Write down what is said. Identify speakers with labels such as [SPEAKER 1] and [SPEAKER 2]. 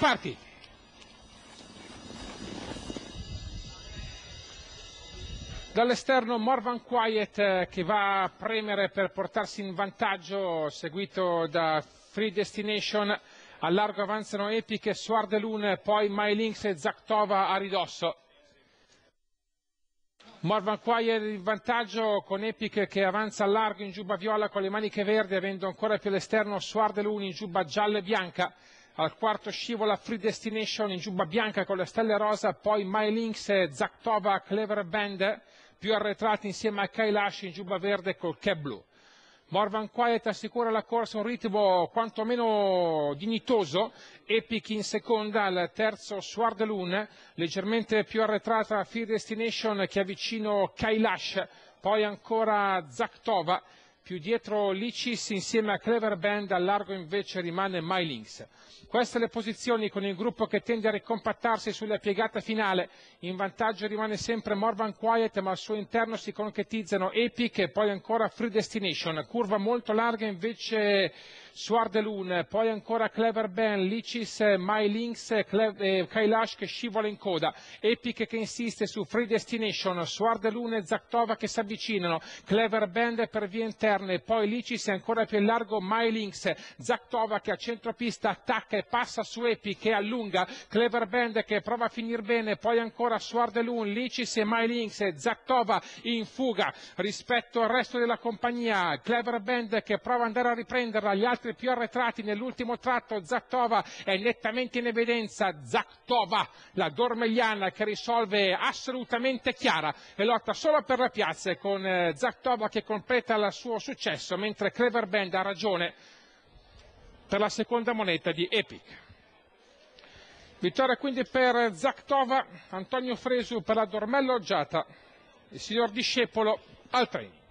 [SPEAKER 1] Parti! Dall'esterno Morvan Quiet eh, che va a premere per portarsi in vantaggio, seguito da Free Destination. Al largo avanzano Epic e Swardelun, poi MyLinks e Zaktova a ridosso. Morvan Quiet in vantaggio con Epic che avanza a largo in giubba viola con le maniche verdi avendo ancora più all'esterno Suardeluni in giubba gialla e bianca al quarto scivola Free Destination in giubba bianca con le stelle rosa, poi My Lynx, e Zaktova Clever Band più arretrati insieme a Kailash in giubba verde col cap Blue. Morvan Quiet assicura la corsa un ritmo quantomeno dignitoso, Epic in seconda, al terzo Swardeloon, leggermente più arretrata Free Destination che avvicino Kailash, poi ancora Zaktova più dietro Licis insieme a Clever Band, al largo invece rimane MyLinks. Queste le posizioni con il gruppo che tende a ricompattarsi sulla piegata finale, in vantaggio rimane sempre Morvan Quiet ma al suo interno si concretizzano Epic e poi ancora Free Destination, curva molto larga invece Suardelun, poi ancora Clever Ben, Licis, MyLinks, Cle- eh, Kailash che scivola in coda, Epic che insiste su Free Destination, Suardelun e Zaktova che si avvicinano, Clever Band per vie interne, poi Licis è ancora più in largo, MyLinks, Zaktova che a centropista attacca e passa su Epic e allunga, Clever Band che prova a finire bene, poi ancora Suardelun, Licis e MyLinks e Zaktova in fuga rispetto al resto della compagnia, Clever Band che prova ad andare a riprenderla, gli altri chilometri più arretrati nell'ultimo tratto Zattova è nettamente in evidenza Zattova, la dormegliana che risolve assolutamente chiara e lotta solo per la piazza con eh, Zattova che completa il suo successo mentre Clever Band ha ragione per la seconda moneta di Epic. Vittoria quindi per Zaktova, Antonio Fresu per la Dormella Oggiata, il signor discepolo al 30.